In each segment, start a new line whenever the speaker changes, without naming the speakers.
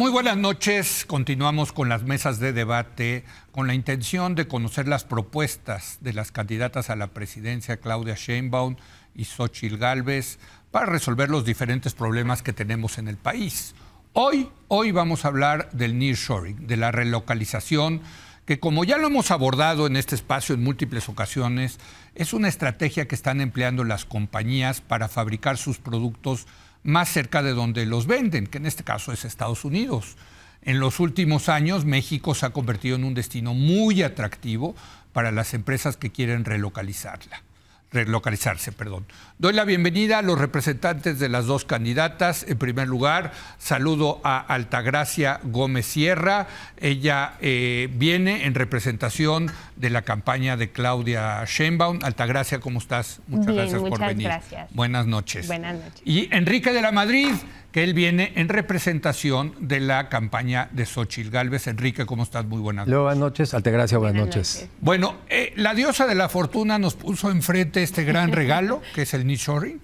Muy buenas noches. Continuamos con las mesas de debate con la intención de conocer las propuestas de las candidatas a la presidencia Claudia Sheinbaum y Xochitl Gálvez para resolver los diferentes problemas que tenemos en el país. Hoy, hoy vamos a hablar del nearshoring, de la relocalización, que como ya lo hemos abordado en este espacio en múltiples ocasiones, es una estrategia que están empleando las compañías para fabricar sus productos más cerca de donde los venden, que en este caso es Estados Unidos. En los últimos años, México se ha convertido en un destino muy atractivo para las empresas que quieren relocalizarla relocalizarse, perdón. Doy la bienvenida a los representantes de las dos candidatas. En primer lugar, saludo a Altagracia Gómez Sierra. Ella eh, viene en representación de la campaña de Claudia Sheinbaum. Altagracia, ¿cómo estás? Muchas gracias por venir. Gracias. Buenas noches. Buenas noches. Y Enrique de la Madrid que él viene en representación de la campaña de Xochitl Galvez. Enrique, ¿cómo estás? Muy buenas noches.
Buenas noches, Altegracia, buenas, noches.
Bueno, eh, la diosa de la fortuna nos puso enfrente este gran regalo, que es el nearshoring.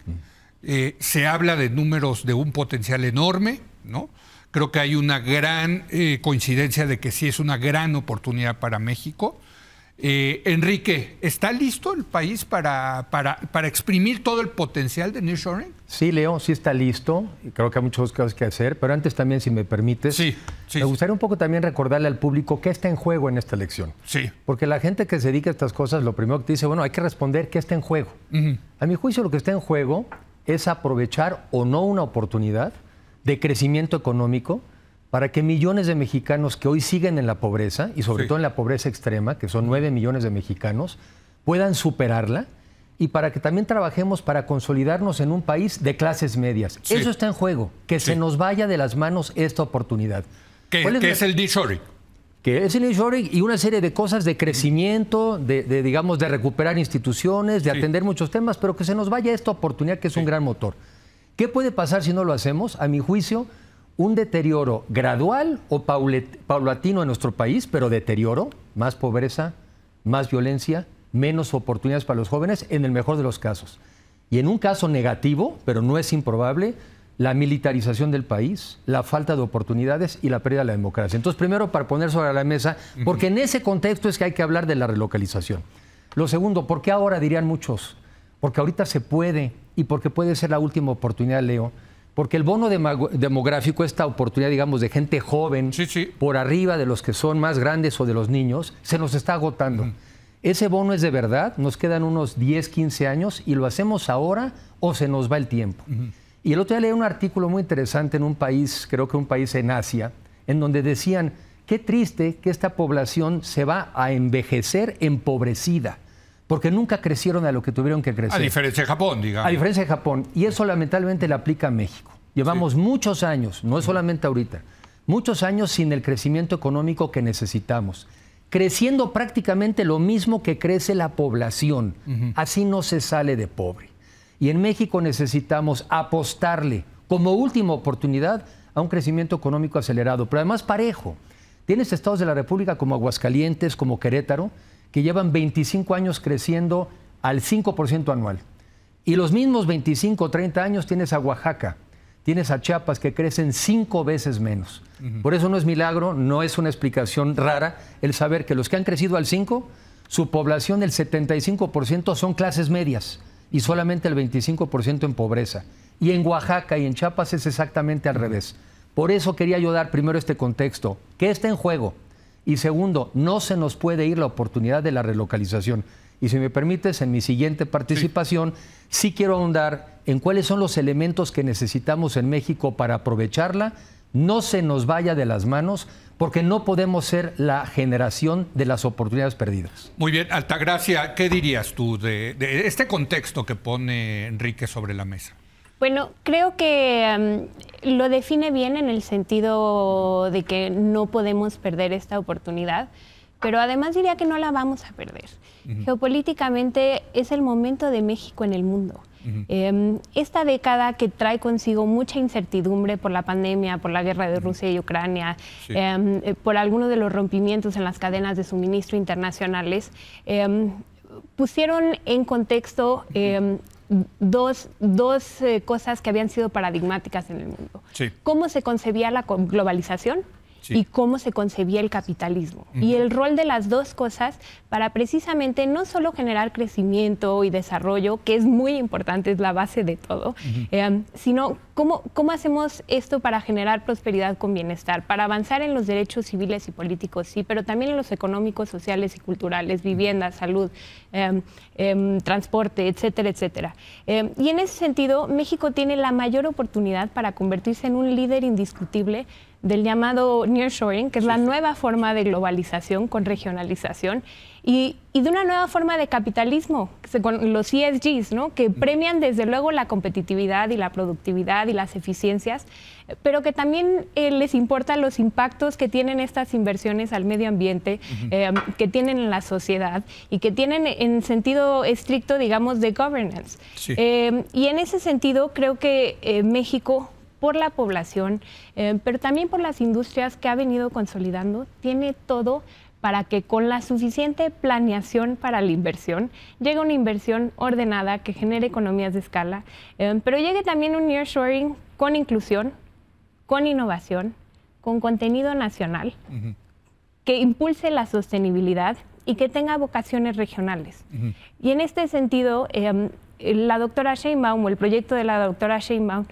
Eh, se habla de números de un potencial enorme, ¿no? Creo que hay una gran eh, coincidencia de que sí es una gran oportunidad para México. Eh, Enrique, ¿está listo el país para, para, exprimir todo el potencial de Nearshoring?
Sí, Leo, sí está listo. Creo que hay muchas cosas que hacer, pero antes también, si me permites, me gustaría un poco también recordarle al público qué está en juego en esta elección. Sí. Porque la gente que se dedica a estas cosas, lo primero que te dice, bueno, hay que responder qué está en juego. A mi juicio, lo que está en juego es aprovechar o no una oportunidad de crecimiento económico, para que millones de mexicanos que hoy siguen en la pobreza, y sobre todo en la pobreza extrema, que son 9 millones de mexicanos, puedan superarla y para que también trabajemos para consolidarnos en un país de clases medias. Eso está en juego, que se nos vaya de las manos esta oportunidad.
¿Qué, es, el d
Que es el D-Shoring y una serie de cosas de crecimiento, de, digamos, de recuperar instituciones, de atender muchos temas, pero que se nos vaya esta oportunidad que es un gran motor. ¿Qué puede pasar si no lo hacemos? A mi juicio, un deterioro gradual o paulatino en nuestro país, pero deterioro, más pobreza, más violencia, menos oportunidades para los jóvenes, en el mejor de los casos. Y en un caso negativo, pero no es improbable, la militarización del país, la falta de oportunidades y la pérdida de la democracia. Entonces, primero, para poner sobre la mesa, porque en ese contexto es que hay que hablar de la relocalización. Lo segundo, ¿por qué ahora dirían muchos? Porque ahorita se puede y porque puede ser la última oportunidad, Leo, porque el bono demográfico, esta oportunidad, digamos, de gente joven, por arriba de los que son más grandes o de los niños, se nos está agotando. Ese bono es de verdad, nos quedan unos 10, 15 años y lo hacemos ahora o se nos va el tiempo. Y el otro día leí un artículo muy interesante en un país, creo que un país en Asia, en donde decían, qué triste que esta población se va a envejecer empobrecida porque nunca crecieron a lo que tuvieron que crecer. A diferencia
de Japón, digamos. A diferencia
de Japón. Y eso lamentablemente lo aplica a México. Llevamos muchos años, no es solamente ahorita, muchos años sin el crecimiento económico que necesitamos. Creciendo prácticamente lo mismo que crece la población. Así no se sale de pobre. Y en México necesitamos apostarle como última oportunidad a un crecimiento económico acelerado, pero además parejo. Tienes estados de la República como Aguascalientes, como Querétaro, que llevan 25 años creciendo al 5% anual. Y los mismos 25 o 30 años tienes a Oaxaca, tienes a Chiapas que crecen cinco veces menos. Por eso no es milagro, no es una explicación rara el saber que los que han crecido al 5, su población del 75% son clases medias y solamente el 25% en pobreza. Y en Oaxaca y en Chiapas es exactamente al revés. Por eso quería yo dar primero este contexto. que está en juego? Y segundo, no se nos puede ir la oportunidad de la relocalización. Y si me permites, en mi siguiente participación, sí, quiero ahondar en cuáles son los elementos que necesitamos en México para aprovecharla, no se nos vaya de las manos, porque no podemos ser la generación de las oportunidades perdidas.
Muy bien, Altagracia, ¿qué dirías tú de este contexto que pone Enrique sobre la mesa?
Bueno, creo que em, lo define bien en el sentido de que no podemos perder esta oportunidad, pero además diría que no la vamos a perder. Geopolíticamente es el momento de México en el mundo. Em, esta década que trae consigo mucha incertidumbre por la pandemia, por la guerra de Rusia y Ucrania, em, eh, por algunos de los rompimientos en las cadenas de suministro internacionales, pusieron en contexto dos, eh, cosas que habían sido paradigmáticas en el mundo. ¿Cómo se concebía la globalización y cómo se concebía el capitalismo. Y el rol de las dos cosas para precisamente no solo generar crecimiento y desarrollo, que es muy importante, es la base de todo, eh, sino cómo, cómo hacemos esto para generar prosperidad con bienestar, para avanzar en los derechos civiles y políticos, sí, pero también en los económicos, sociales y culturales, vivienda, salud, eh, eh, transporte, etcétera, etcétera. y en ese sentido, México tiene la mayor oportunidad para convertirse en un líder indiscutible del llamado nearshoring, que es la nueva forma de globalización con regionalización, y, de una nueva forma de capitalismo, con los ESGs, ¿no? que premian desde luego la competitividad y la productividad y las eficiencias, pero que también eh, les importan los impactos que tienen estas inversiones al medio ambiente, eh, que tienen en la sociedad y que tienen en sentido estricto, digamos, de governance. Eh, y en ese sentido creo que México por la población, eh, pero también por las industrias que ha venido consolidando, tiene todo para que con la suficiente planeación para la inversión llegue una inversión ordenada que genere economías de escala, eh, pero llegue también un nearshoring con inclusión, con innovación, con contenido nacional, que impulse la sostenibilidad y que tenga vocaciones regionales. Y en este sentido, eh, la doctora Sheinbaum, o el proyecto de la doctora Sheinbaum,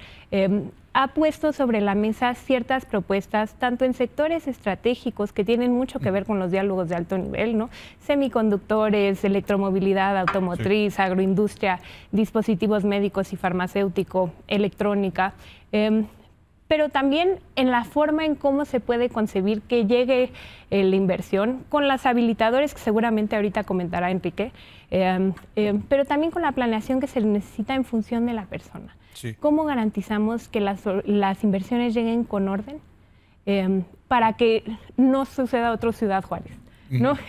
ha puesto sobre la mesa ciertas propuestas, tanto en sectores estratégicos que tienen mucho que ver con los diálogos de alto nivel, ¿no? Semiconductores, electromovilidad, automotriz, agroindustria, dispositivos médicos y farmacéutico, electrónica. Em, pero también en la forma en cómo se puede concebir que llegue eh, la inversión, con las habilitadores que seguramente ahorita comentará Enrique, em, em, pero también con la planeación que se necesita en función de la persona. ¿Cómo garantizamos que las, las inversiones lleguen con orden em, para que no suceda otro Ciudad Juárez?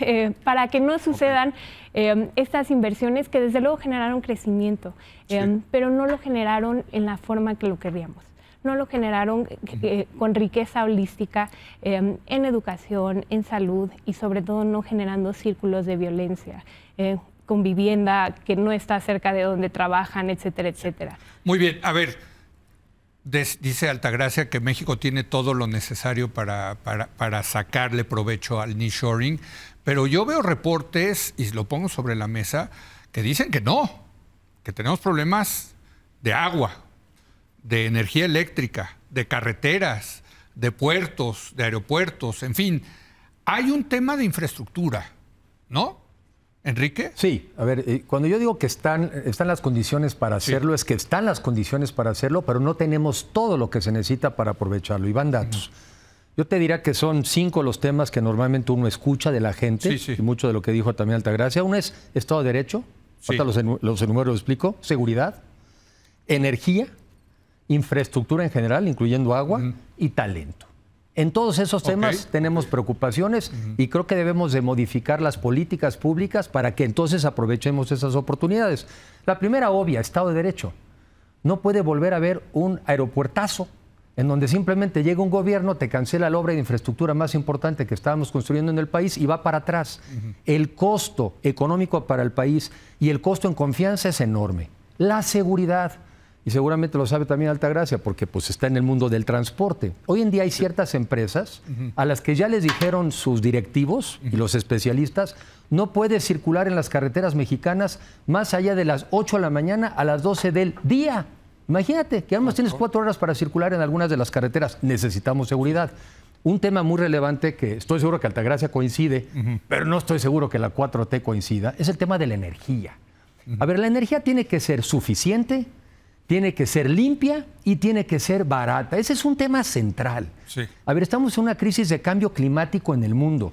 Eh, para que no sucedan em, estas inversiones que desde luego generaron crecimiento, em, pero no lo generaron en la forma que lo queríamos no lo generaron eh, con riqueza holística en educación, en salud y sobre todo no generando círculos de violencia, eh, con vivienda que no está cerca de donde trabajan, etcétera, etcétera.
Muy bien, a ver, dice Altagracia que México tiene todo lo necesario para, para, para sacarle provecho al nearshoring, pero yo veo reportes, y lo pongo sobre la mesa, que dicen que no, que tenemos problemas de agua, de energía eléctrica, de carreteras, de puertos, de aeropuertos, en fin. Hay un tema de infraestructura,
¿no? Enrique. Sí, a ver, eh, cuando yo digo que están, están las condiciones para hacerlo, es que están las condiciones para hacerlo, pero no tenemos todo lo que se necesita para aprovecharlo. Y van datos. Yo te diría que son cinco los temas que normalmente uno escucha de la gente, y mucho de lo que dijo también Altagracia. Uno es Estado de Derecho, ahorita los, los lo explico, seguridad, energía, infraestructura en general, incluyendo agua, y talento. En todos esos temas tenemos preocupaciones y creo que debemos de modificar las políticas públicas para que entonces aprovechemos esas oportunidades. La primera obvia, Estado de Derecho. No puede volver a haber un aeropuertazo en donde simplemente llega un gobierno, te cancela la obra de infraestructura más importante que estábamos construyendo en el país y va para atrás. El costo económico para el país y el costo en confianza es enorme. La seguridad, y seguramente lo sabe también Altagracia, porque pues está en el mundo del transporte. Hoy en día hay ciertas empresas a las que ya les dijeron sus directivos y los especialistas, no puede circular en las carreteras mexicanas más allá de las 8 de la mañana a las 12 del día. Imagínate que además tienes cuatro horas para circular en algunas de las carreteras. Necesitamos seguridad. Un tema muy relevante que estoy seguro que Altagracia coincide, pero no estoy seguro que la 4T coincida, es el tema de la energía. A ver, la energía tiene que ser suficiente, tiene que ser limpia y tiene que ser barata. Ese es un tema central. A ver, estamos en una crisis de cambio climático en el mundo.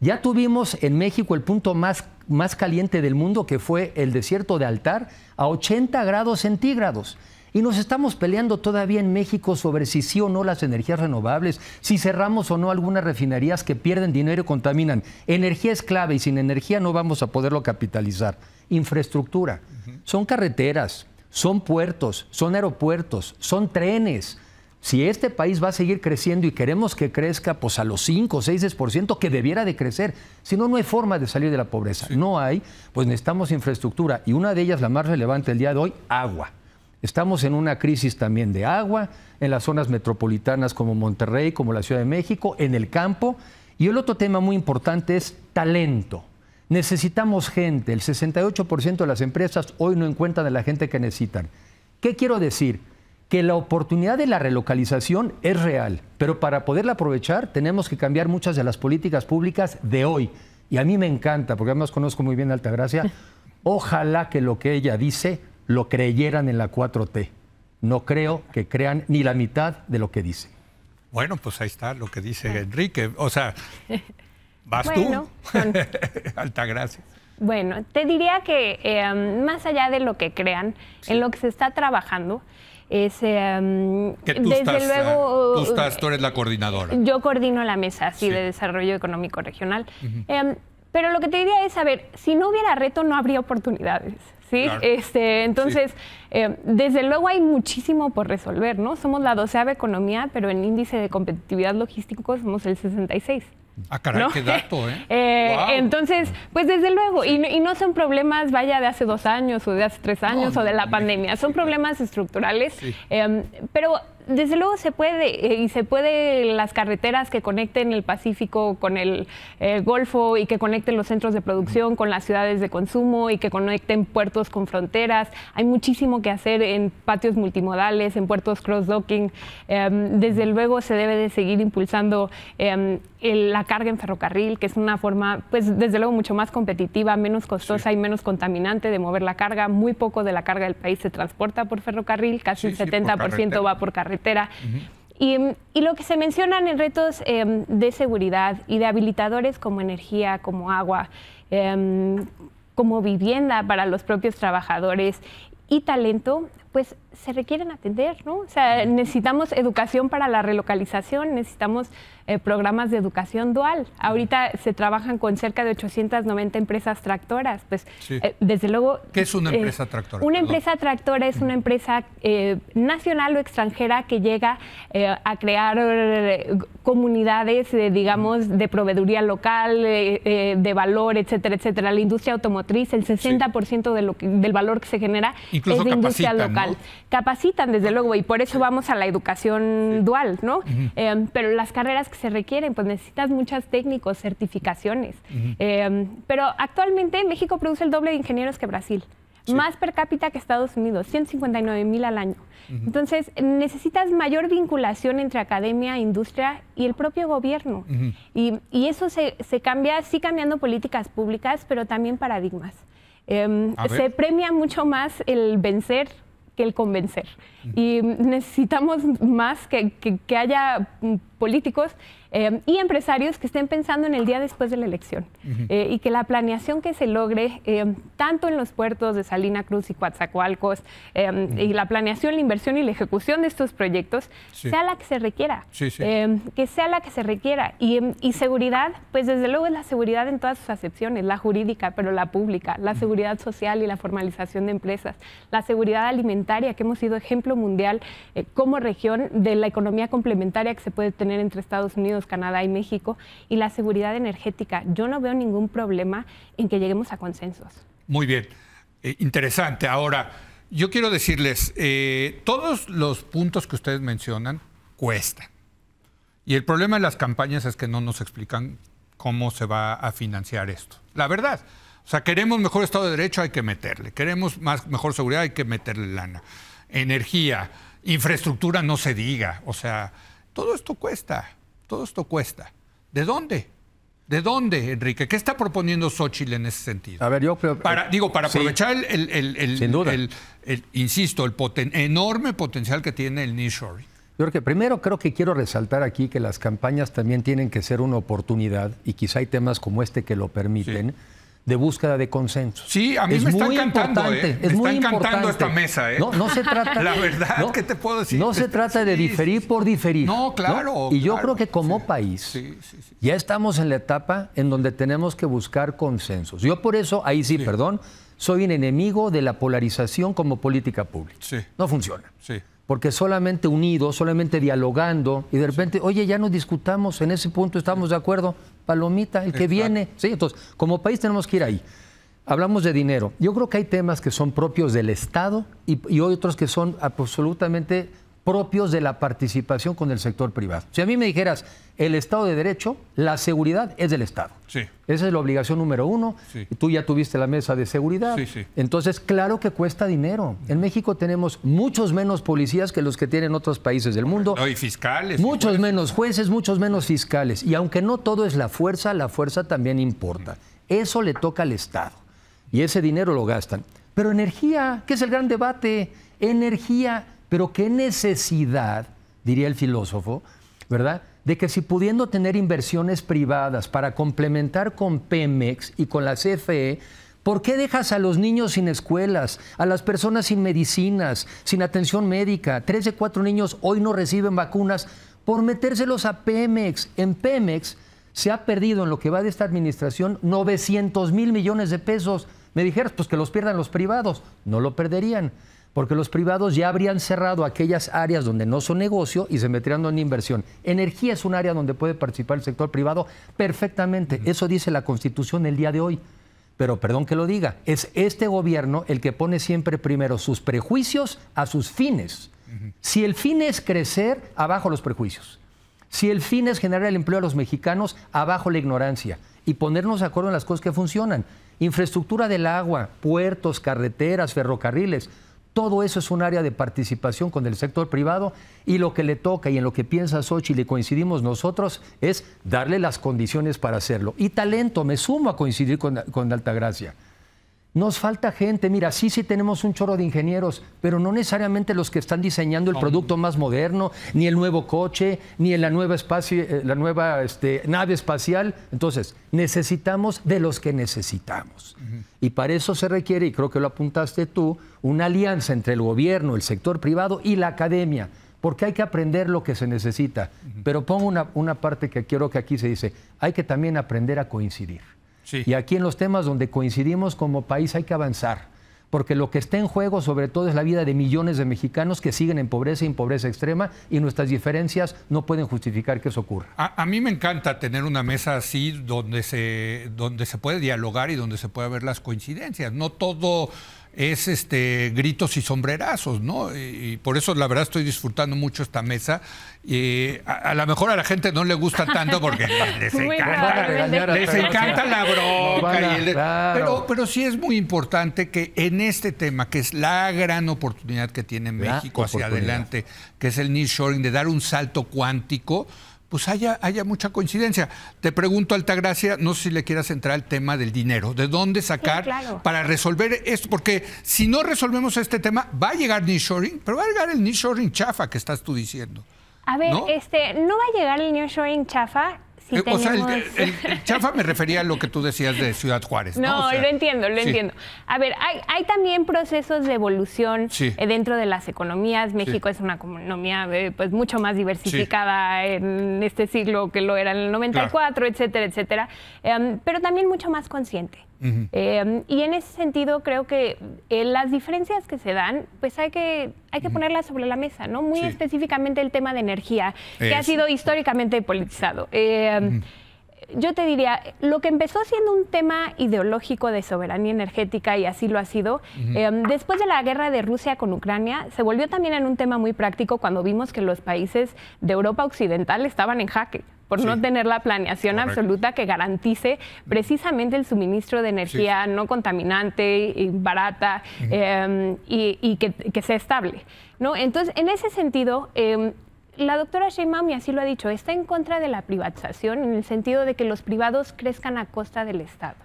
Ya tuvimos en México el punto más, más caliente del mundo, que fue el desierto de Altar, a 80 grados centígrados. Y nos estamos peleando todavía en México sobre si sí o no las energías renovables, si cerramos o no algunas refinerías que pierden dinero y contaminan. Energía es clave y sin energía no vamos a poderlo capitalizar. Infraestructura. Son carreteras, son puertos, son aeropuertos, son trenes. Si este país va a seguir creciendo y queremos que crezca pues a los 5 o 6% que debiera de crecer, si no, no hay forma de salir de la pobreza. No hay, pues necesitamos infraestructura y una de ellas, la más relevante el día de hoy, agua. Estamos en una crisis también de agua en las zonas metropolitanas como Monterrey, como la Ciudad de México, en el campo. Y el otro tema muy importante es talento. Necesitamos gente. El 68% de las empresas hoy no encuentran a la gente que necesitan. ¿Qué quiero decir? Que la oportunidad de la relocalización es real, pero para poderla aprovechar tenemos que cambiar muchas de las políticas públicas de hoy. Y a mí me encanta, porque además conozco muy bien a Altagracia. Ojalá que lo que ella dice lo creyeran en la 4T. No creo que crean ni la mitad de lo que dice.
Bueno, pues ahí está lo que dice Enrique. O sea, Vas tú. Alta
Bueno, te diría que em, más allá de lo que crean, en lo que se está trabajando, es, em, desde luego... Eh, tú, eh, tú, eres
la coordinadora.
Yo coordino la mesa, así, de desarrollo económico regional. Em, pero lo que te diría es, a ver, si no hubiera reto, no habría oportunidades. ¿Sí? Este, entonces, desde luego hay muchísimo por resolver, ¿no? Somos la doceava economía, pero en índice de competitividad logístico somos el 66.
A ah, dato, ¿eh?
eh entonces, pues desde luego, y, no son problemas, vaya, de hace dos años o de hace tres años o de la pandemia, son problemas estructurales, em, pero desde luego se puede, eh, y se puede las carreteras que conecten el Pacífico con el eh, Golfo y que conecten los centros de producción con las ciudades de consumo y que conecten puertos con fronteras. Hay muchísimo que hacer en patios multimodales, en puertos cross-docking. Em, desde luego se debe de seguir impulsando em, la carga en ferrocarril, que es una forma, pues desde luego mucho más competitiva, menos costosa y menos contaminante de mover la carga. Muy poco de la carga del país se transporta por ferrocarril, casi el 70% va por carretera. Y, lo que se mencionan en retos em, de seguridad y de habilitadores como energía, como agua, em, como vivienda para los propios trabajadores y talento pues se requieren atender, ¿no? O sea, necesitamos educación para la relocalización, necesitamos eh, programas de educación dual. Ahorita se trabajan con cerca de 890 empresas tractoras, pues eh, desde luego... ¿Qué es una eh, empresa tractora? Una empresa tractora es una empresa nacional o extranjera que llega a crear comunidades, digamos, de proveeduría local, de valor, etcétera, etcétera. La industria automotriz, el 60% del valor que se genera es de industria local. Capacitan, desde luego, y por eso vamos a la educación dual, ¿no? Em, pero las carreras que se requieren, pues necesitas muchas técnicos, certificaciones. Em, pero actualmente México produce el doble de ingenieros que Brasil. más per cápita que Estados Unidos, 159 mil al año. Entonces, necesitas mayor vinculación entre academia, industria y el propio gobierno. y, eso se, cambia, sí cambiando políticas públicas, pero también paradigmas. Em, se premia mucho más el vencer que el convencer y necesitamos más que, que, haya políticos eh, y empresarios que estén pensando en el día después de la elección eh, y que la planeación que se logre eh, tanto en los puertos de Salina Cruz y Coatzacoalcos y la planeación, la inversión y la ejecución de estos proyectos sea la que se requiera,
que
sea la que se requiera y, y, seguridad, pues desde luego es la seguridad en todas sus acepciones, la jurídica, pero la pública, la seguridad social y la formalización de empresas, la seguridad alimentaria que hemos sido ejemplo mundial eh, como región de la economía complementaria que se puede tener entre Estados Unidos, Canadá y México y la seguridad energética. Yo no veo ningún problema en que lleguemos a consensos.
Muy bien, eh, interesante. Ahora, yo quiero decirles, eh, todos los puntos que ustedes mencionan cuestan. Y el problema de las campañas es que no nos explican cómo se va a financiar esto. La verdad. O sea, queremos mejor Estado de Derecho, hay que meterle. Queremos más, mejor seguridad, hay que meterle lana energía, infraestructura no se diga, o sea, todo esto cuesta, todo esto cuesta. ¿De dónde? ¿De dónde, Enrique? ¿Qué está proponiendo Xochitl en ese sentido? A ver, yo creo... Para, digo, para aprovechar el, insisto, el enorme potencial que tiene el Shore
Yo creo que primero creo que quiero resaltar aquí que las campañas también tienen que ser una oportunidad y quizá hay temas como este que lo permiten de búsqueda de consenso. Sí, a mí me están muy cantando, ¿eh? es muy importante. esta mesa, ¿eh? No, se trata La verdad no, te puedo decir. No se trata de diferir por diferir. No, claro. Y yo creo que como país ya estamos en la etapa en donde tenemos que buscar consensos. Yo por eso, ahí sí, perdón, soy un enemigo de la polarización como política pública. No funciona. Sí porque solamente unidos, solamente dialogando, y de repente, oye, ya nos discutamos, en ese punto estamos de acuerdo, palomita, el que viene. Sí, entonces, como país tenemos que ir ahí. Hablamos de dinero. Yo creo que hay temas que son propios del Estado y, y otros que son absolutamente propios de la participación con el sector privado. Si a mí me dijeras, el Estado de Derecho, la seguridad es del Estado. Sí. Esa es la obligación número uno. Sí. Tú ya tuviste la mesa de seguridad. Sí, Entonces, claro que cuesta dinero. En México tenemos muchos menos policías que los que tienen otros países del mundo. Hay fiscales. Muchos menos jueces, muchos menos fiscales. Y aunque no todo es la fuerza, la fuerza también importa. Eso le toca al Estado. Y ese dinero lo gastan. Pero energía, que es el gran debate, energía pero qué necesidad, diría el filósofo, ¿verdad? De que si pudiendo tener inversiones privadas para complementar con Pemex y con la CFE, ¿Por qué dejas a los niños sin escuelas, a las personas sin medicinas, sin atención médica? Tres de cuatro niños hoy no reciben vacunas por metérselos a Pemex. En Pemex se ha perdido en lo que va de esta administración 900 mil millones de pesos. Me dijeras, pues que los pierdan los privados. No lo perderían porque los privados ya habrían cerrado aquellas áreas donde no son negocio y se meterían en inversión. Energía es un área donde puede participar el sector privado perfectamente. Eso dice la Constitución el día de hoy. Pero perdón que lo diga, es este gobierno el que pone siempre primero sus prejuicios a sus fines. Si el fin es crecer, abajo los prejuicios. Si el fin es generar el empleo a los mexicanos, abajo la ignorancia. Y ponernos de acuerdo en las cosas que funcionan. Infraestructura del agua, puertos, carreteras, ferrocarriles todo eso es un área de participación con el sector privado y lo que le toca y en lo que piensa Sochi y coincidimos nosotros es darle las condiciones para hacerlo. Y talento, me sumo a coincidir con, con Altagracia. Nos falta gente. Mira, sí, sí tenemos un chorro de ingenieros, pero no necesariamente los que están diseñando el producto más moderno, ni el nuevo coche, ni la nueva, eh, la nueva este, nave espacial. Entonces, necesitamos de los que necesitamos. Y para eso se requiere, y creo que lo apuntaste tú, una alianza entre el gobierno, el sector privado y la academia porque hay que aprender lo que se necesita. Pero pongo una, una, parte que quiero que aquí se dice, hay que también aprender a coincidir. Y aquí en los temas donde coincidimos como país hay que avanzar, porque lo que está en juego sobre todo es la vida de millones de mexicanos que siguen en pobreza y en pobreza extrema y nuestras diferencias no pueden justificar que eso ocurra.
A, mí me encanta tener una mesa así donde se, donde se puede dialogar y donde se puede ver las coincidencias. No todo es este gritos y sombrerazos, ¿no? Y, por eso la verdad estoy disfrutando mucho esta mesa. Y a, la lo mejor a la gente no le gusta tanto porque les encanta, la bronca. pero, pero sí es muy importante que en este tema, que es la gran oportunidad que tiene México hacia adelante, que es el nearshoring, de dar un salto cuántico, pues haya, haya mucha coincidencia. Te pregunto, Altagracia, no sé si le quieras entrar al tema del dinero, de dónde sacar para resolver esto, porque si no resolvemos este tema, va a llegar Shoring? pero va a llegar el Shoring chafa que estás tú diciendo.
A ver, este, no va a llegar el Shoring chafa, eh, o sea,
el, chafa me refería a lo que tú decías de Ciudad Juárez. No, lo entiendo, lo entiendo.
A ver, hay, también procesos de evolución eh, dentro de las economías. México es una economía eh, pues mucho más diversificada en este siglo que lo era en el 94, etcétera, etcétera. Em, pero también mucho más consciente. Em, y en ese sentido creo que eh, las diferencias que se dan, pues hay que, hay que ponerlas sobre la mesa, ¿no? Muy específicamente el tema de energía, que ha sido históricamente politizado. Em, yo te diría, lo que empezó siendo un tema ideológico de soberanía energética, y así lo ha sido, em, después de la guerra de Rusia con Ucrania, se volvió también en un tema muy práctico cuando vimos que los países de Europa Occidental estaban en jaque por no tener la planeación absoluta que garantice precisamente el suministro de energía no contaminante barata em, y, que, sea estable. ¿no? Entonces, en ese sentido, em, la doctora Sheimami así lo ha dicho, está en contra de la privatización en el sentido de que los privados crezcan a costa del Estado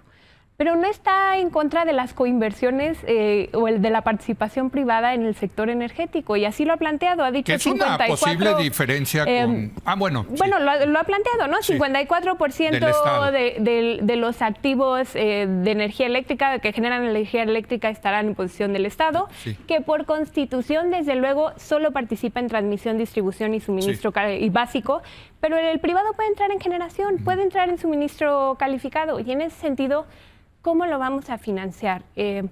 pero no está en contra de las coinversiones eh, o el de la participación privada en el sector energético. Y así lo ha planteado, ha dicho. Es una posible
diferencia eh, con... Ah, bueno.
Bueno, lo, ha planteado, ¿no? 54% de, de, los activos eh, de energía eléctrica, que generan energía eléctrica, estarán en posición del Estado, que por constitución, desde luego, solo participa en transmisión, distribución y suministro básico, pero el privado puede entrar en generación, mm. puede entrar en suministro calificado. Y en ese sentido... ¿Cómo lo vamos a financiar? Eh,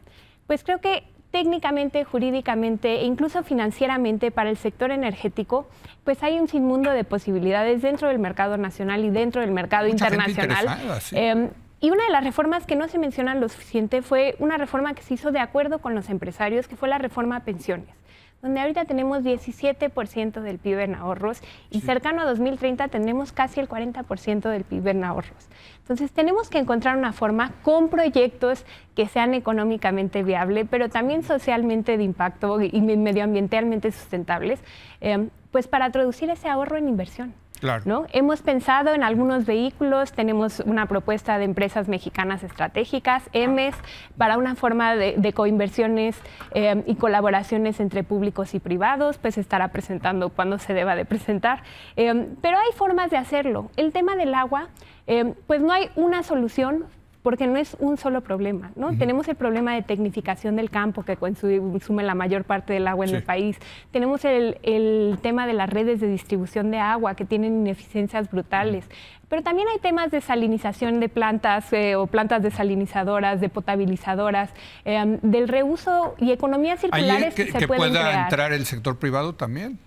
pues creo que técnicamente, jurídicamente e incluso financieramente para el sector energético, pues hay un sinmundo de posibilidades dentro del mercado nacional y dentro del mercado internacional. Em, y una de las reformas que no se mencionan lo suficiente fue una reforma que se hizo de acuerdo con los empresarios, que fue la reforma a pensiones donde ahorita tenemos 17% del PIB en ahorros y cercano a 2030 tenemos casi el 40% del PIB en ahorros. Entonces tenemos que encontrar una forma con proyectos que sean económicamente viables, pero también socialmente de impacto y medioambientalmente sustentables, eh, pues para traducir ese ahorro en inversión. Hemos pensado en algunos vehículos, tenemos una propuesta de empresas mexicanas estratégicas, EMES, para una forma de, coinversiones eh, y colaboraciones entre públicos y privados, pues estará presentando cuando se deba de presentar. Eh, pero hay formas de hacerlo. El tema del agua, eh, pues no hay una solución porque no es un solo problema. ¿no? Tenemos el problema de tecnificación del campo que consume la mayor parte del agua en el país. Tenemos el, tema de las redes de distribución de agua que tienen ineficiencias brutales. Pero también hay temas de salinización de plantas eh, o plantas desalinizadoras, de potabilizadoras, em, del reuso y economías circulares que, se que pueda entrar
el sector privado también.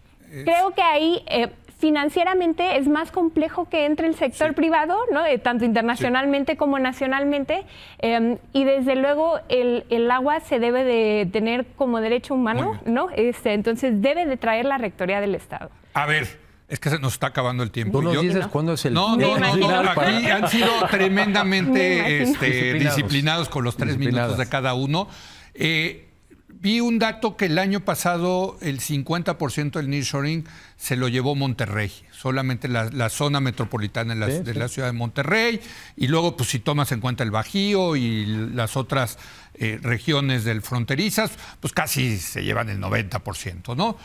Creo que ahí eh, financieramente es más complejo que entre el sector privado, ¿no? Eh, tanto internacionalmente como nacionalmente. Em, y desde luego el, el, agua se debe de tener como derecho humano, ¿no? Este, entonces debe de traer la Rectoría del Estado.
A ver, es que se nos está acabando el tiempo. dices cuándo es el No, no, no, Aquí han sido tremendamente este, disciplinados. con los tres minutos de cada uno. Eh, vi un dato que el año pasado el 50% del nearshoring se lo llevó Monterrey, solamente la, zona metropolitana de la, ciudad de Monterrey, y luego pues si tomas en cuenta el Bajío y las otras eh, regiones del fronterizas, pues casi se llevan el 90%, ¿no?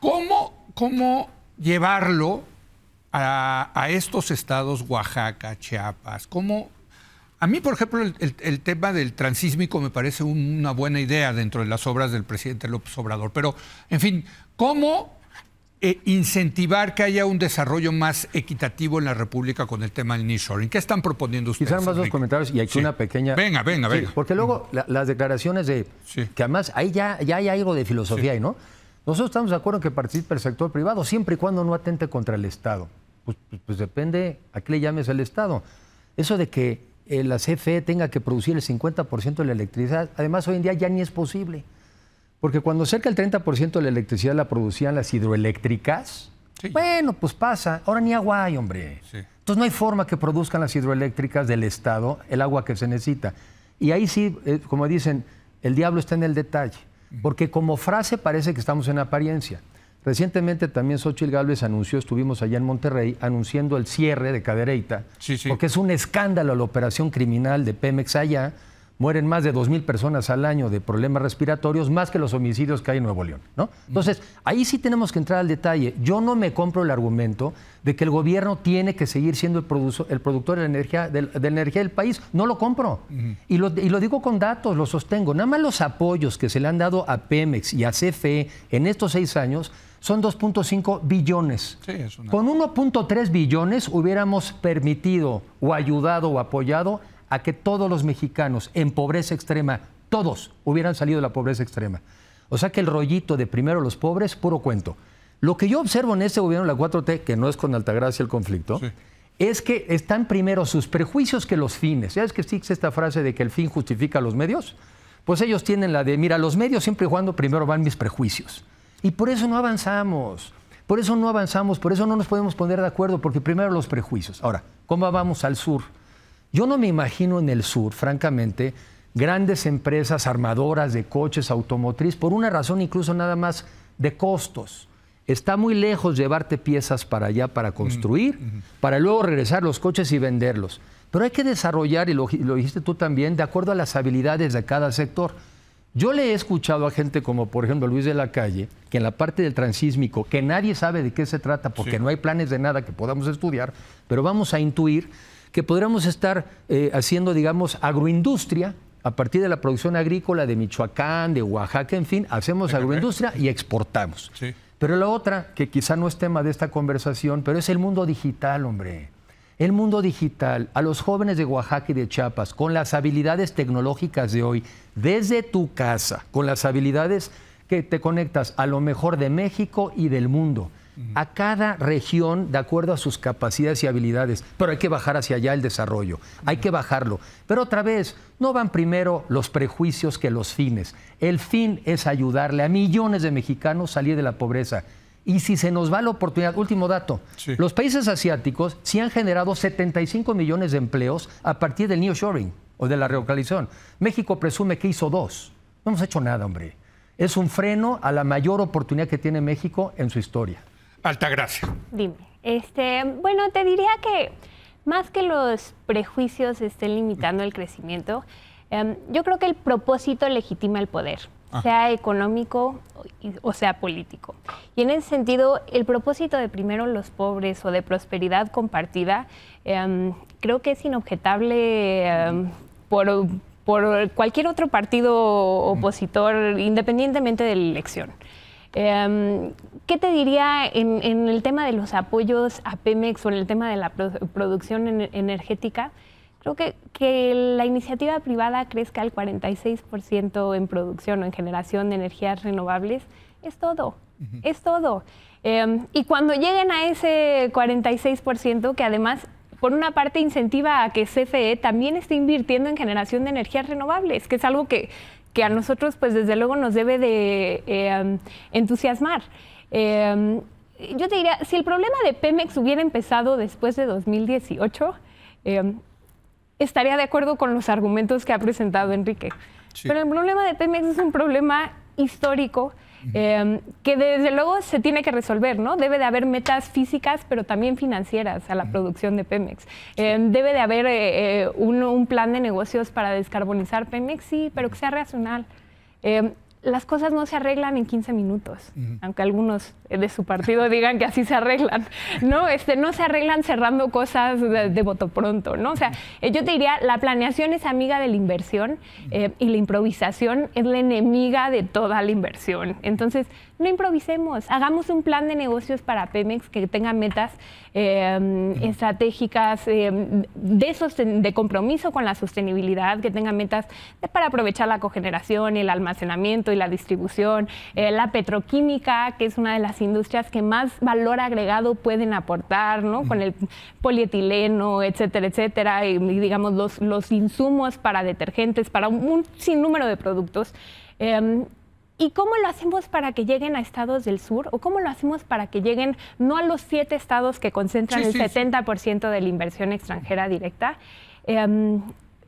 ¿Cómo, cómo llevarlo a, a estos estados, Oaxaca, Chiapas? ¿Cómo a mí, por ejemplo, el, tema del transísmico me parece una buena idea dentro de las obras del presidente López Obrador. Pero, en fin, ¿cómo eh, incentivar que haya un desarrollo más equitativo en la República con el tema del nearshoring? ¿Qué están proponiendo ustedes? Quizás más dos comentarios y aquí una
pequeña... Venga, venga, venga. porque luego las declaraciones de... Que además ahí ya, ya hay algo de filosofía ahí, ¿no? Nosotros estamos de acuerdo en que participe el sector privado siempre y cuando no atente contra el Estado. Pues, pues, pues depende a qué le llames al Estado. Eso de que eh, la CFE tenga que producir el 50% de la electricidad. Además, hoy en día ya ni es posible. Porque cuando cerca del 30% de la electricidad la producían las hidroeléctricas, bueno, pues pasa. Ahora ni agua hay, hombre. Entonces no hay forma que produzcan las hidroeléctricas del Estado el agua que se necesita. Y ahí sí, eh, como dicen, el diablo está en el detalle. Porque como frase parece que estamos en apariencia. Recientemente también Xochitl Gálvez anunció, estuvimos allá en Monterrey, anunciando el cierre de Cadereyta, porque es un escándalo la operación criminal de Pemex allá. Mueren más de 2.000 personas al año de problemas respiratorios, más que los homicidios que hay en Nuevo León. ¿no? Entonces, ahí sí tenemos que entrar al detalle. Yo no me compro el argumento de que el gobierno tiene que seguir siendo el, el productor de la, energía, de, energía del país. No lo compro. y lo digo con datos, lo sostengo. Nada más los apoyos que se le han dado a Pemex y a CFE en estos seis años son 2.5 billones. Con 1.3 billones hubiéramos permitido o ayudado o apoyado a que todos los mexicanos en pobreza extrema, todos hubieran salido de la pobreza extrema. O sea que el rollito de primero los pobres, puro cuento. Lo que yo observo en este gobierno la 4T, que no es con Altagracia el conflicto, es que están primero sus prejuicios que los fines. ¿Sabes que existe esta frase de que el fin justifica a los medios? Pues ellos tienen la de, mira, los medios siempre y cuando primero van mis prejuicios. Y por eso no avanzamos. Por eso no avanzamos, por eso no nos podemos poner de acuerdo, porque primero los prejuicios. Ahora, ¿cómo vamos al sur? Yo no me imagino en el sur, francamente, grandes empresas armadoras de coches automotriz, por una razón incluso nada más de costos. Está muy lejos llevarte piezas para allá para construir, para luego regresar los coches y venderlos. Pero hay que desarrollar, y lo dijiste tú también, de acuerdo a las habilidades de cada sector. Yo le he escuchado a gente como, por ejemplo, Luis de la Calle, que en la parte del transísmico, que nadie sabe de qué se trata porque no hay planes de nada que podamos estudiar, pero vamos a intuir que podríamos estar eh, haciendo, digamos, agroindustria a partir de la producción agrícola de Michoacán, de Oaxaca, en fin, hacemos agroindustria y exportamos. Pero la otra, que quizá no es tema de esta conversación, pero es el mundo digital, hombre el mundo digital a los jóvenes de Oaxaca y de Chiapas con las habilidades tecnológicas de hoy, desde tu casa, con las habilidades que te conectas a lo mejor de México y del mundo. A cada región de acuerdo a sus capacidades y habilidades, pero hay que bajar hacia allá el desarrollo, hay que bajarlo. Pero otra vez, no van primero los prejuicios que los fines. El fin es ayudarle a millones de mexicanos salir de la pobreza. Y si se nos va la oportunidad, último dato, los países asiáticos sí han generado 75 millones de empleos a partir del neo-shoring o de la relocalización. México presume que hizo dos. No hemos hecho nada, hombre. Es un freno a la mayor oportunidad que tiene México en su historia.
Altagracia.
Dime. Este, bueno, te diría que más que los prejuicios estén limitando el crecimiento, Em, yo creo que el propósito legitima el poder, sea económico o sea político. Y en ese sentido, el propósito de primero los pobres o de prosperidad compartida, em, creo que es inobjetable em, por, cualquier otro partido opositor, independientemente de la elección. ¿Qué te diría en, el tema de los apoyos a Pemex o en el tema de la producción energética? Creo que, que la iniciativa privada crezca al 46% en producción o en generación de energías renovables es todo, es todo. Em, y cuando lleguen a ese 46%, que además por una parte incentiva a que CFE también esté invirtiendo en generación de energías renovables, que es algo que, que a nosotros pues desde luego nos debe de em, entusiasmar. Em, yo te diría, si el problema de Pemex hubiera empezado después de 2018, estaría de acuerdo con los argumentos que ha presentado Enrique. Pero el problema de Pemex es un problema histórico em, que desde luego se tiene que resolver, ¿no? Debe de haber metas físicas, pero también financieras a la producción de Pemex. Em, debe de haber eh, eh, un, un, plan de negocios para descarbonizar Pemex, sí, pero que sea racional. Em, las cosas no se arreglan en 15 minutos, aunque algunos de su partido digan que así se arreglan, ¿no? Este, no se arreglan cerrando cosas de, voto pronto, ¿no? O sea, eh, yo te diría, la planeación es amiga de la inversión eh, y la improvisación es la enemiga de toda la inversión. Entonces, no improvisemos, hagamos un plan de negocios para Pemex que tenga metas em, estratégicas em, de, compromiso con la sostenibilidad, que tenga metas para aprovechar la cogeneración, el almacenamiento y la distribución, eh, la petroquímica, que es una de las industrias que más valor agregado pueden aportar, ¿no? Con el polietileno, etcétera, etcétera, y, digamos los, los insumos para detergentes, para un, sinnúmero de productos. Em, ¿Y cómo lo hacemos para que lleguen a estados del sur? ¿O cómo lo hacemos para que lleguen no a los siete estados que concentran el 70% de la inversión extranjera directa? Em,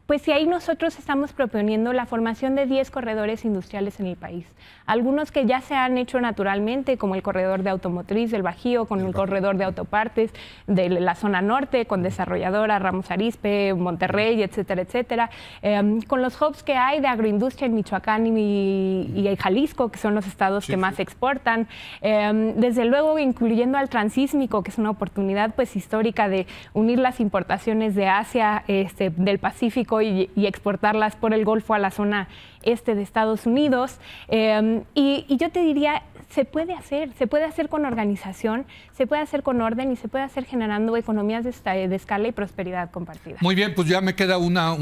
pues si ahí nosotros estamos proponiendo la formación de 10 corredores industriales en el país. Algunos que ya se han hecho naturalmente, como el corredor de automotriz del Bajío, con el, corredor de autopartes de la zona norte, con desarrolladora Ramos Arispe, Monterrey, etcétera, etcétera. Em, con los hubs que hay de agroindustria en Michoacán y, Jalisco, que son los estados que más exportan. Em, desde luego, incluyendo al transísmico, que es una oportunidad pues histórica de unir las importaciones de Asia, este, del Pacífico, y, exportarlas por el Golfo a la zona este de Estados Unidos. Em, y, yo te diría, se puede hacer, se puede hacer con organización, se puede hacer con orden y se puede hacer generando economías de, escala y prosperidad compartida.
Muy bien, pues ya me queda una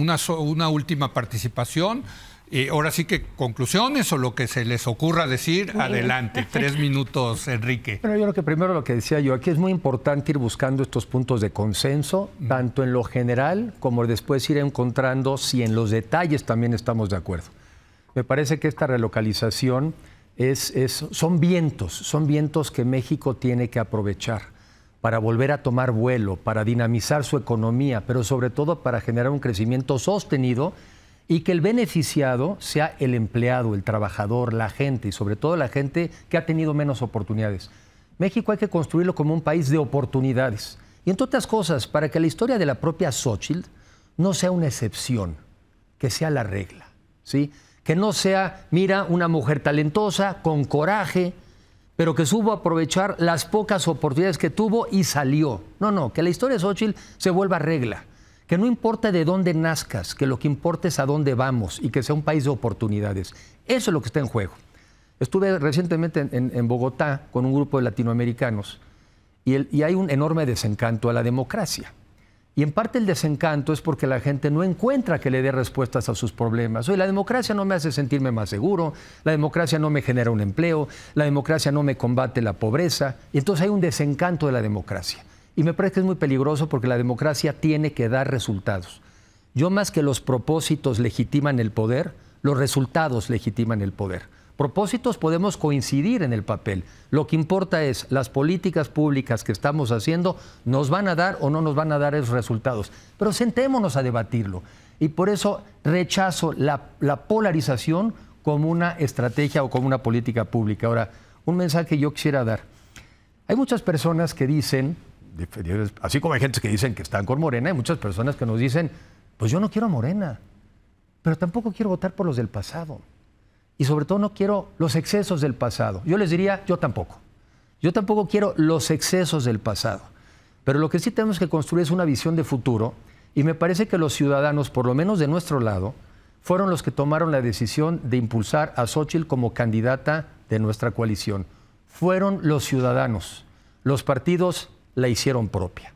última participación. Y ahora sí que conclusiones o lo que se les ocurra decir, adelante. Tres minutos, Enrique.
Bueno, yo creo que primero lo que decía yo, aquí es muy importante ir buscando estos puntos de consenso, tanto en lo general como después ir encontrando si en los detalles también estamos de acuerdo. Me parece que esta relocalización es, son vientos, son vientos que México tiene que aprovechar para volver a tomar vuelo, para dinamizar su economía, pero sobre todo para generar un crecimiento sostenido y que el beneficiado sea el empleado, el trabajador, la gente y sobre todo la gente que ha tenido menos oportunidades. México hay que construirlo como un país de oportunidades. Y entre otras cosas, para que la historia de la propia Xochitl no sea una excepción, que sea la regla, ¿sí? Que no sea, mira, una mujer talentosa, con coraje, pero que supo aprovechar las pocas oportunidades que tuvo y salió. No, no, que la historia de Xochitl se vuelva regla que no importa de dónde nazcas, que lo que importa es a dónde vamos y que sea un país de oportunidades. Eso es lo que está en juego. Estuve recientemente en, Bogotá con un grupo de latinoamericanos y, hay un enorme desencanto a la democracia. Y en parte el desencanto es porque la gente no encuentra que le dé respuestas a sus problemas. Oye, la democracia no me hace sentirme más seguro, la democracia no me genera un empleo, la democracia no me combate la pobreza. Y entonces hay un desencanto de la democracia. Y me parece que es muy peligroso porque la democracia tiene que dar resultados. Yo más que los propósitos legitiman el poder, los resultados legitiman el poder. Propósitos podemos coincidir en el papel. Lo que importa es las políticas públicas que estamos haciendo nos van a dar o no nos van a dar esos resultados. Pero sentémonos a debatirlo. Y por eso rechazo la, la polarización como una estrategia o como una política pública. Ahora, un mensaje que yo quisiera dar. Hay muchas personas que dicen Así como hay gente que dicen que están con Morena, hay muchas personas que nos dicen, pues yo no quiero a Morena, pero tampoco quiero votar por los del pasado. Y sobre todo no quiero los excesos del pasado. Yo les diría, yo tampoco. Yo tampoco quiero los excesos del pasado. Pero lo que sí tenemos que construir es una visión de futuro y me parece que los ciudadanos, por lo menos de nuestro lado, fueron los que tomaron la decisión de impulsar a Xochitl como candidata de nuestra coalición. Fueron los ciudadanos. Los partidos la hicieron propia.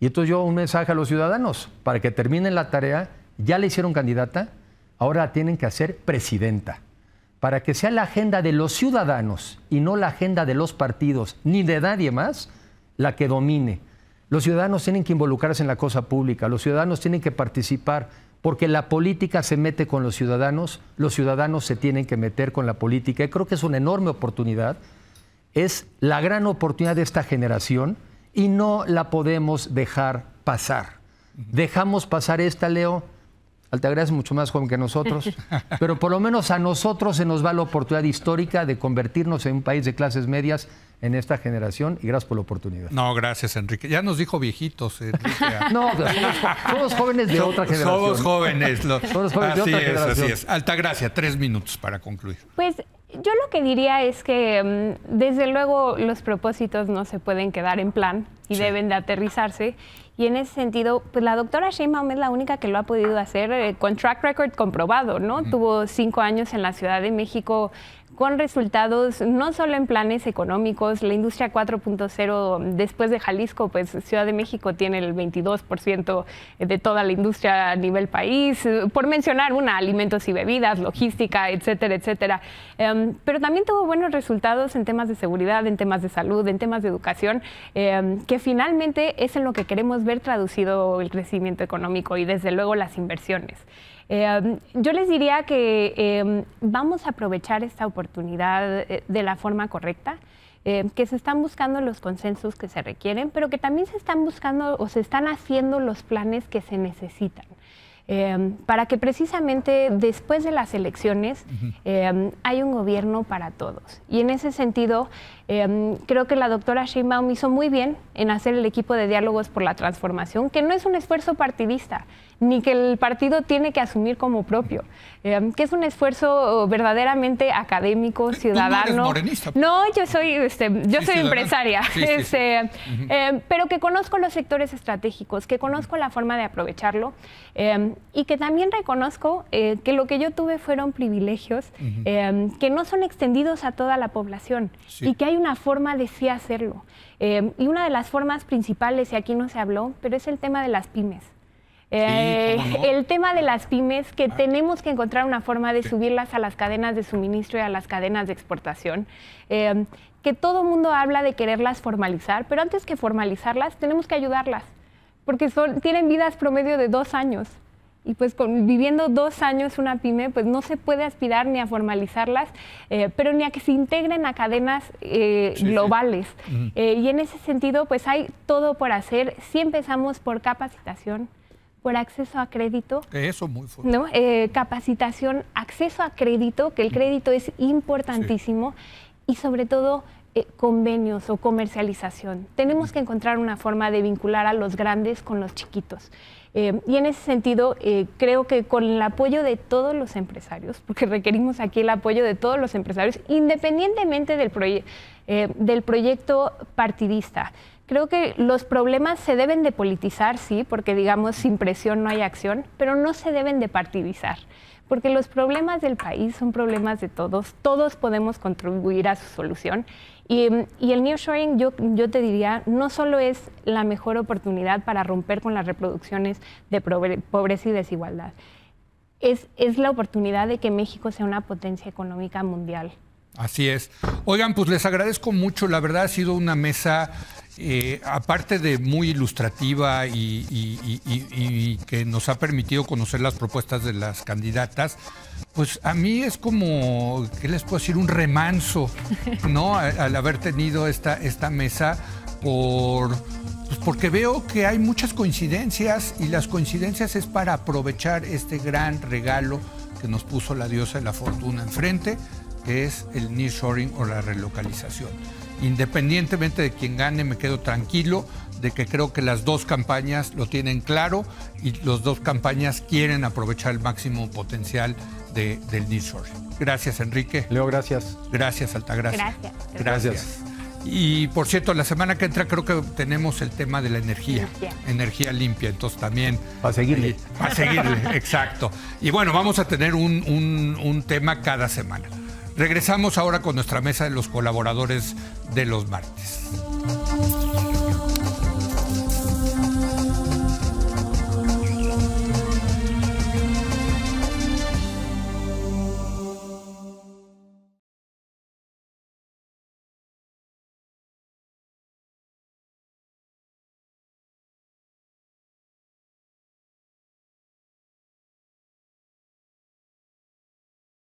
Y entonces yo un mensaje a los ciudadanos, para que terminen la tarea, ya la hicieron candidata, ahora la tienen que hacer presidenta, para que sea la agenda de los ciudadanos y no la agenda de los partidos, ni de nadie más, la que domine. Los ciudadanos tienen que involucrarse en la cosa pública, los ciudadanos tienen que participar, porque la política se mete con los ciudadanos, los ciudadanos se tienen que meter con la política. Y creo que es una enorme oportunidad, es la gran oportunidad de esta generación y no la podemos dejar pasar. Dejamos pasar esta, Leo. Altagracia es mucho más joven que nosotros, pero por lo menos a nosotros se nos va la oportunidad histórica de convertirnos en un país de clases medias en esta generación y gracias por la oportunidad.
No, gracias Enrique. Ya nos dijo viejitos.
no, somos, jóvenes de otra generación. Somos jóvenes. los Somos jóvenes de otra es, generación. Así es.
Altagracia, tres minutos para concluir.
Pues yo lo que diría es que mm, desde luego los propósitos no se pueden quedar en plan y deben de aterrizarse. Y en ese sentido, pues la doctora Sheinbaum es la única que lo ha podido hacer eh, con track record comprobado, ¿no? Tuvo cinco años en la Ciudad de México con resultados no solo en planes económicos, la industria 4.0 después de Jalisco, pues Ciudad de México tiene el 22% de toda la industria a nivel país, por mencionar una, alimentos y bebidas, logística, etcétera, etcétera. Em, pero también tuvo buenos resultados en temas de seguridad, en temas de salud, en temas de educación, em, que finalmente es en lo que queremos ver traducido el crecimiento económico y desde luego las inversiones. Em, yo les diría que em, vamos a aprovechar esta oportunidad eh, de la forma correcta. Em, que se están buscando los consensos que se requieren, pero que también se están buscando o se están haciendo los planes que se necesitan. para que precisamente después de las elecciones eh, hay un gobierno para todos. Y en ese sentido, Em, creo que la doctora Sheinbaum hizo muy bien en hacer el equipo de diálogos por la transformación, que no es un esfuerzo partidista, ni que el partido tiene que asumir como propio, em, que es un esfuerzo verdaderamente académico, ciudadano. no, yo soy, este, yo soy empresaria, este, em, pero que conozco los sectores estratégicos, que conozco la forma de aprovecharlo y que también reconozco eh, que lo que yo tuve fueron privilegios que no son extendidos a toda la población y que hay una forma de sí hacerlo. Em, y una de las formas principales, y aquí no se habló, pero es el tema de las pymes. Eh, el tema de las pymes, que tenemos que encontrar una forma de subirlas a las cadenas de suministro y a las cadenas de exportación. Em, que todo mundo habla de quererlas formalizar, pero antes que formalizarlas, tenemos que ayudarlas, porque son, tienen vidas promedio de dos años. Y pues con, viviendo dos años una pyme, pues no se puede aspirar ni a formalizarlas, eh, pero ni a que se integren a cadenas eh, globales. Eh, y en ese sentido, pues hay todo por hacer. Si empezamos por capacitación, por acceso a crédito. Eso muy fuerte. capacitación, acceso a crédito, que el crédito es importantísimo, y sobre todo convenios o comercialización. Tenemos que encontrar una forma de vincular a los grandes con los chiquitos. Eh, y en ese sentido, eh, creo que con el apoyo de todos los empresarios, porque requerimos aquí el apoyo de todos los empresarios, independientemente del, eh, del proyecto partidista, creo que los problemas se deben de politizar, sí, porque digamos, sin presión no hay acción, pero no se deben de partidizar porque los problemas del país son problemas de todos, todos podemos contribuir a su solución y, el nearshoring, yo, yo te diría, no solo es la mejor oportunidad para romper con las reproducciones de pobreza y desigualdad, es, es la oportunidad de que México sea una potencia económica mundial.
Así es. Oigan, pues les agradezco mucho. La verdad ha sido una mesa, eh, aparte de muy ilustrativa y, que nos ha permitido conocer las propuestas de las candidatas, pues a mí es como, ¿qué les puedo decir? Un remanso, ¿no? Al haber tenido esta, mesa por... Pues, porque veo que hay muchas coincidencias y las coincidencias es para aprovechar este gran regalo que nos puso la diosa de la fortuna enfrente, que es el nearshoring o la relocalización. Independientemente de quién gane, me quedo tranquilo de que creo que las dos campañas lo tienen claro y las dos campañas quieren aprovechar el máximo potencial de, del Nissor. Gracias, Enrique. Leo, gracias. Gracias, Altagracia. Gracias. gracias. Y por cierto, la semana que entra creo que tenemos el tema de la energía, energía, limpia, entonces también... Para seguirle. Eh, para seguirle, exacto. Y bueno, vamos a tener un, un tema cada semana. Regresamos ahora con nuestra mesa de los colaboradores de los martes.